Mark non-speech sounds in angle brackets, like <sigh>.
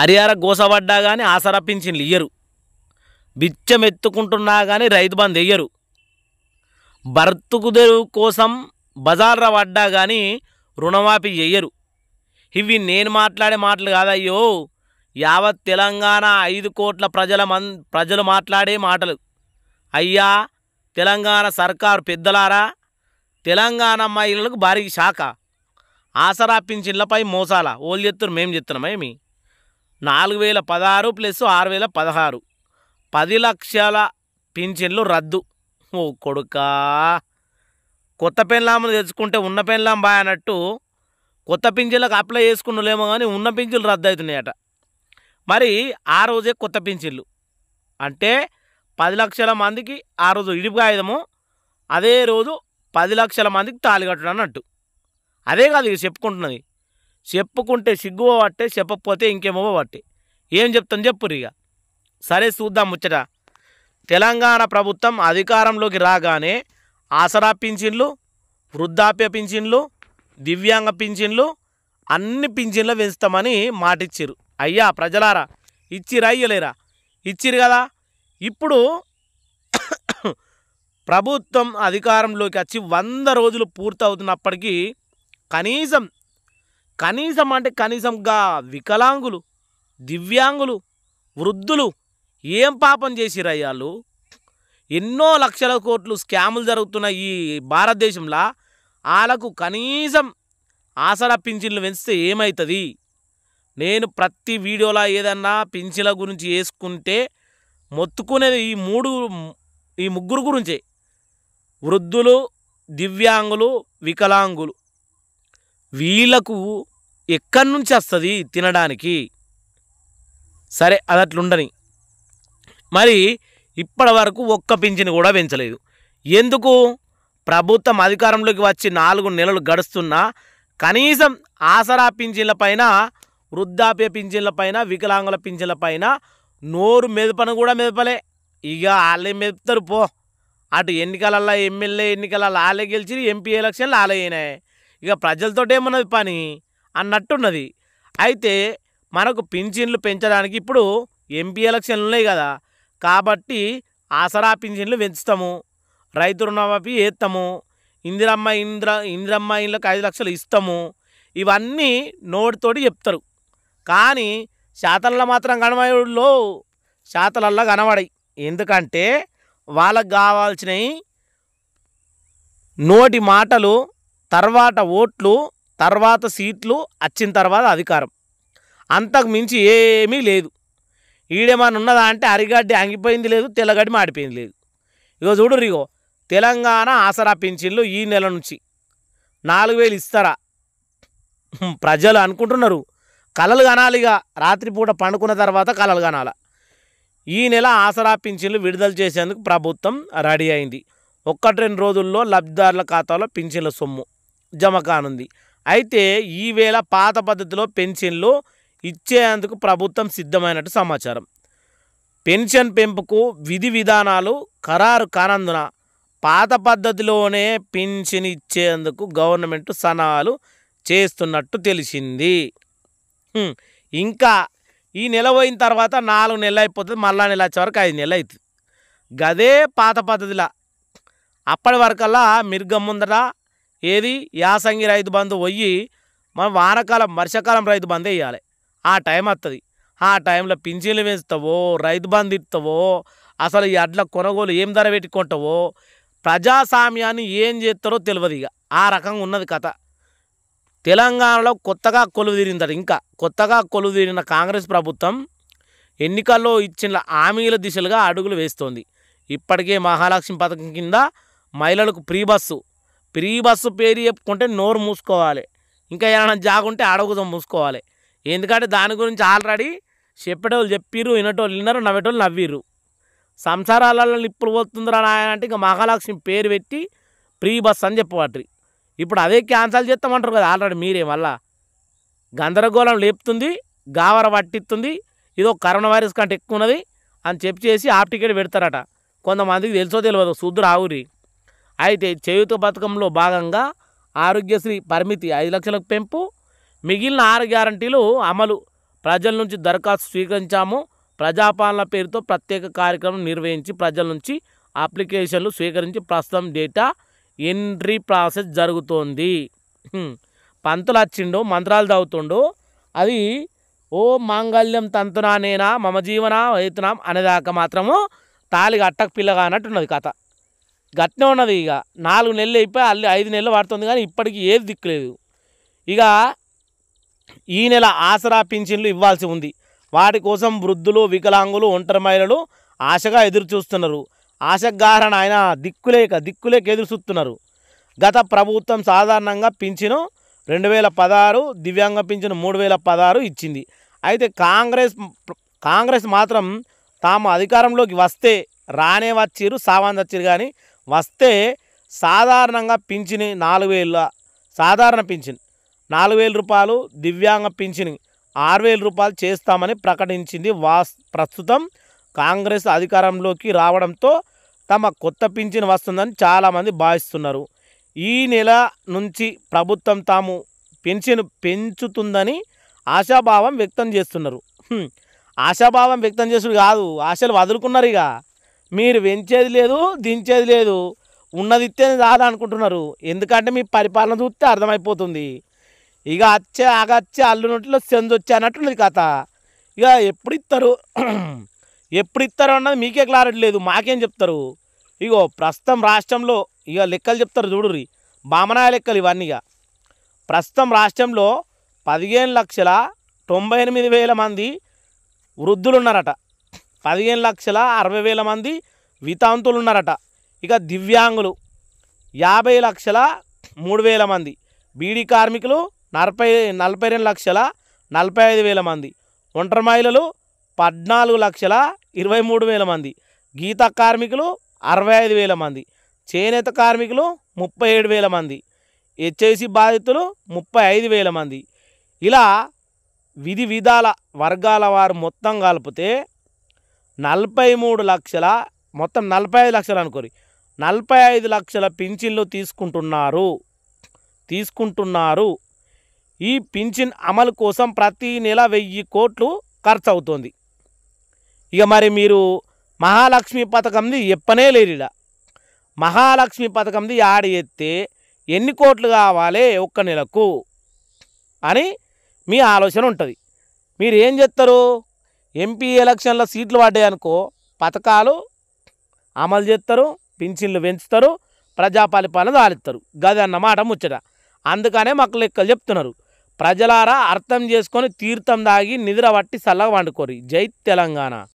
హరిహర గోసపడ్డా కానీ ఆసరా పింఛన్లు ఇయ్యరు బిచ్చం ఎత్తుకుంటున్నా కానీ రైతు బంద్ వెయ్యరు బర్తుకుదెరు కోసం బజార్ల పడ్డా కానీ రుణమాఫీ చెయ్యరు ఇవి నేను మాట్లాడే మాటలు కాదయ్యో యావత్ తెలంగాణ ఐదు కోట్ల ప్రజల మన్ ప్రజలు మాట్లాడే మాటలు అయ్యా తెలంగాణ సర్కారు పెద్దలారా తెలంగాణ అమ్మాయిలకు భారీ శాఖ ఆసరా పింఛన్లపై మోసాల ఓళ్ళు చెప్తారు మేము చెప్తున్నామేమి నాలుగు వేల పదహారు ప్లస్ ఆరు వేల పదహారు పది లక్షల పింఛన్లు రద్దు ఓ కొడుకా కొత్త పెన్లాంబులు తెచ్చుకుంటే ఉన్న పెన్లాంబ అన్నట్టు కొత్త పింఛన్లకు అప్లై చేసుకున్నలేమో కానీ ఉన్న పింఛన్లు రద్దు అవుతున్నాయట మరి ఆ రోజే కొత్త పింఛన్లు అంటే పది లక్షల మందికి ఆ రోజు ఇడుపు అదే రోజు పది లక్షల మందికి తాలి కట్టడం అన్నట్టు అదే కాదు ఇక చెప్పుకుంటున్నది చెప్పుకుంటే సిగ్గువో పట్టే చెప్పకపోతే ఇంకేమో వాటి ఏం చెప్తాను చెప్పురు సరే చూద్దాం ముచ్చట తెలంగాణ ప్రభుత్వం అధికారంలోకి రాగానే ఆసరా పింఛన్లు వృద్ధాప్య పింఛన్లు దివ్యాంగ పింఛన్లు అన్ని పింఛన్లు పెంచుతామని మాటిచ్చిరు అయ్యా ప్రజలారా ఇచ్చిరా ఇయ్యలేరా ఇచ్చిరు కదా ఇప్పుడు <coughs> ప్రభుత్వం అధికారంలోకి వచ్చి వంద రోజులు పూర్తవుతున్నప్పటికీ కనీసం కనీసం అంటే కనీసంగా వికలాంగులు దివ్యాంగులు వృద్ధులు ఏం పాపం చేసిరయ్యాళ్ళు ఎన్నో లక్షల కోట్లు స్కాములు జరుగుతున్న ఈ భారతదేశంలో వాళ్ళకు కనీసం ఆసర పింఛన్లు పెంచితే ఏమవుతుంది నేను ప్రతి వీడియోలో ఏదన్నా పింఛన్ల గురించి వేసుకుంటే మొత్తుకునేది ఈ మూడు ఈ ముగ్గురు గురించే వృద్ధులు దివ్యాంగులు వికలాంగులు వీళ్ళకు ఎక్కడి నుంచి వస్తుంది తినడానికి సరే అది అట్లుండని మరి ఇప్పటి వరకు ఒక్క పింఛను కూడా పెంచలేదు ఎందుకు ప్రభుత్వం అధికారంలోకి వచ్చి నాలుగు నెలలు గడుస్తున్నా కనీసం ఆసరా పింఛన్ల పైన వృద్ధాప్య పింఛన్ల పైన వికలాంగుల పింఛన్ల పైన నోరు మెదపను కూడా మెదపలే ఇక వాళ్ళే మెదుపుతారు పో అటు ఎన్నికలల్లో ఎమ్మెల్యే ఎన్నికలలో వాళ్ళే గెలిచి ఎంపీ ఎలక్షన్లు వాళ్ళే అయినాయి ఇక ప్రజలతోటి ఏమన్నది పని అన్నట్టున్నది అయితే మనకు పింఛన్లు పెంచడానికి ఇప్పుడు ఎంపీ ఎలక్షన్లు ఉన్నాయి కదా కాబట్టి ఆసరా పింఛన్లు పెంచుతాము రైతు రుణమాఫీ ఏత్తాము ఇందిరమ్మ ఇంద్ర ఇందిరమ్మ ఇళ్ళకి ఐదు లక్షలు ఇస్తాము ఇవన్నీ నోటితోటి చెప్తారు కానీ శాతల్లో మాత్రం కనబడలో శాతలల్లో కనబడాయి ఎందుకంటే వాళ్ళకు కావాల్సినవి నోటి మాటలు తర్వాత ఓట్లు తర్వాత సీట్లు వచ్చిన తర్వాత అధికారం అంతకు మించి ఏమీ లేదు ఈడేమన్నా ఉన్నదా అంటే అరిగడ్డి అంగిపోయింది లేదు తెల్లగడ్డి మాడిపోయింది లేదు ఇగో చూడు రిగో తెలంగాణ ఆసరా పింఛన్లు ఈ నెల నుంచి నాలుగు వేలు ఇస్తారా ప్రజలు అనుకుంటున్నారు కలలు కనాలిగా రాత్రిపూట పండుకున్న తర్వాత కలలు కనాల ఈ నెల ఆసరా పింఛన్లు విడుదల చేసేందుకు ప్రభుత్వం రెడీ అయింది ఒక్కటి రెండు రోజుల్లో లబ్ధిదారుల ఖాతాలో పింఛన్ల సొమ్ము జమ కానుంది అయితే ఈవేళ పాత పద్ధతిలో పెన్షన్లు ఇచ్చేందుకు ప్రభుత్వం సిద్ధమైనట్టు సమాచారం పెన్షన్ పెంపుకు విధి విధానాలు ఖరారు కానందున పాత పద్ధతిలోనే పెన్షన్ ఇచ్చేందుకు గవర్నమెంట్ సనాలు చేస్తున్నట్టు తెలిసింది ఇంకా ఈ నెల పోయిన తర్వాత నాలుగు నెలలు అయిపోతుంది మళ్ళా నెల వచ్చే వరకు ఐదు నెలలు అవుతుంది గదే పాత పద్ధతిలా అప్పటి వరకల్లా మిరుగం ముందట ఏది యాసంగి రైతు బంధు పోయి మనం వానకాలం వర్షాకాలం రైతు బంధు వేయాలి ఆ టైం వస్తుంది ఆ టైంలో పింఛన్లు వేస్తావో రైతు బంధు ఇస్తావో అసలు ఈ అడ్ల కొనుగోలు ఏం ధర పెట్టుకుంటావో ప్రజాస్వామ్యాన్ని ఏం చేస్తారో తెలియదు ఇక ఆ రకంగా ఉన్నది కథ తెలంగాణలో కొత్తగా కొలువు తీరిందట ఇంకా కొత్తగా కొలువు తీరిన కాంగ్రెస్ ప్రభుత్వం ఎన్నికల్లో ఇచ్చిన హామీల దిశలుగా అడుగులు వేస్తోంది ఇప్పటికే మహాలక్ష్మి పథకం కింద మహిళలకు ప్రీ బస్సు ప్రీ బస్సు పేరు చెప్పుకుంటే నోరు మూసుకోవాలి ఇంకా ఏమైనా జాగుంటే ఆడగుజం మూసుకోవాలి ఎందుకంటే దాని గురించి ఆల్రెడీ చెప్పేటోళ్ళు చెప్పిర్రు వినటోళ్ళు విన్నారు నవ్వేటోళ్ళు నవ్విర్రు సంసారాలలో ఇప్పుడు పోతుందిరా నాయన అంటే ఇంకా మహాలక్ష్మి పేరు పెట్టి ప్రీ బస్సు అని చెప్పబట్టి ఇప్పుడు అదే క్యాన్సల్ చేస్తామంటారు కదా ఆల్రెడీ మీరే మళ్ళా గందరగోళం లేపుతుంది గావర పట్టిస్తుంది ఇదో కరోనా వైరస్ కంటే ఎక్కువ ఉన్నది అని చెప్పి చేసి ఆప్ టికెట్ పెడతారట కొంతమందికి తెలుసో తెలియదు చూద్దురు ఆవురి అయితే చేయుత పథకంలో భాగంగా ఆరోగ్యశ్రీ పరిమితి ఐదు లక్షలకు పెంపు మిగిలిన ఆరు గ్యారంటీలు అమలు ప్రజల నుంచి దరఖాస్తు స్వీకరించాము ప్రజాపాలన పేరుతో ప్రత్యేక కార్యక్రమం నిర్వహించి ప్రజల నుంచి అప్లికేషన్లు స్వీకరించి ప్రస్తుతం డేటా ఎంట్రీ ప్రాసెస్ జరుగుతోంది పంతులు వచ్చిండు మంత్రాలు చదువుతుండో అది ఓ మాంగళ్యం తంతునా నేనా మమ జీవన వేతనం అనేదాకా మాత్రము తాలిగా అట్టకు పిల్లగా అన్నట్టున్నది కథ గట్నే ఉన్నది ఇక నాలుగు నెలలు అయిపోయి అల్లి ఐదు నెలలు పడుతుంది కానీ ఇప్పటికీ ఏది దిక్కులేదు ఇక ఈ నెల ఆసరా పింఛన్లు ఇవ్వాల్సి ఉంది వాటి కోసం వృద్ధులు వికలాంగులు ఒంటరి మహిళలు ఆశగా ఎదురు చూస్తున్నారు ఆశగాహరణ ఆయన దిక్కులేక దిక్కులేక ఎదురు చూస్తున్నారు గత ప్రభుత్వం సాధారణంగా పింఛను రెండు వేల పదహారు దివ్యాంగ పింఛను మూడు వేల పదహారు ఇచ్చింది అయితే కాంగ్రెస్ కాంగ్రెస్ మాత్రం తాము అధికారంలోకి వస్తే రానే వచ్చిరు సావాన్ వచ్చిరు కానీ వస్తే సాధారణంగా పింఛని నాలుగు వేల సాధారణ పింఛన్ నాలుగు వేల రూపాయలు దివ్యాంగ పింఛని ఆరు వేల రూపాయలు చేస్తామని ప్రకటించింది వాస్ ప్రస్తుతం కాంగ్రెస్ అధికారంలోకి రావడంతో తమ కొత్త పింఛన్ వస్తుందని చాలామంది భావిస్తున్నారు ఈ నెల నుంచి ప్రభుత్వం తాము పెన్షన్ పెంచుతుందని ఆశాభావం వ్యక్తం చేస్తున్నారు ఆశాభావం వ్యక్తం చేసుడు కాదు ఆశలు వదులుకున్నారు ఇక మీరు వెంచేది లేదు దించేది లేదు ఉన్నది ఇచ్చేది కాదు అనుకుంటున్నారు ఎందుకంటే మీ పరిపాలన చూస్తే అర్థమైపోతుంది ఇక వచ్చే ఆగచ్చే నోట్లో సెంజ్ వచ్చే అన్నట్లున్నది కథ ఇక ఎప్పుడు ఇస్తారు <clears throat> ఎప్పుడు ఇస్తారు అన్నది మీకే క్లారిటీ లేదు మాకేం చెప్తారు ఇగో ప్రస్తుతం రాష్ట్రంలో ఇక లెక్కలు చెప్తారు చూడుర్రి బామనాయ లెక్కలు ఇవన్నీ ఇక ప్రస్తుతం రాష్ట్రంలో పదిహేను లక్షల తొంభై ఎనిమిది వేల మంది వృద్ధులు ఉన్నారట పదిహేను లక్షల అరవై వేల మంది వితాంతులు ఉన్నారట ఇక దివ్యాంగులు యాభై లక్షల మూడు వేల మంది బీడీ కార్మికులు నలభై నలభై రెండు లక్షల నలభై ఐదు వేల మంది ఒంటరి మహిళలు పద్నాలుగు లక్షల ఇరవై మూడు వేల మంది గీత కార్మికులు అరవై ఐదు వేల మంది చేనేత కార్మికులు ముప్పై ఏడు వేల మంది హెచ్ఐసి బాధితులు ముప్పై ఐదు వేల మంది ఇలా విధి విధాల వర్గాల వారు మొత్తం కలిపితే నలభై మూడు లక్షల మొత్తం నలభై ఐదు లక్షలు అనుకోరు నలభై ఐదు లక్షల పింఛన్లు తీసుకుంటున్నారు తీసుకుంటున్నారు ఈ పింఛన్ అమలు కోసం ప్రతి నెల వెయ్యి కోట్లు ఖర్చు అవుతుంది ఇక మరి మీరు మహాలక్ష్మి పథకంది ఎప్పనే లేరు ఇలా మహాలక్ష్మి పథకంది ఆడ ఎత్తే ఎన్ని కోట్లు కావాలి ఒక్క నెలకు అని మీ ఆలోచన ఉంటుంది మీరు ఏం చేస్తారు ఎంపీ ఎలక్షన్లో సీట్లు పడ్డాయనుకో పథకాలు అమలు చేస్తారు పింఛన్లు పెంచుతారు ప్రజాపరిపాలన దారిస్తారు గది అన్నమాట ముచ్చట అందుకనే మాకు లెక్కలు చెప్తున్నారు ప్రజలారా అర్థం చేసుకొని తీర్థం దాగి నిద్ర పట్టి చల్లగా వండుకోరు జై తెలంగాణ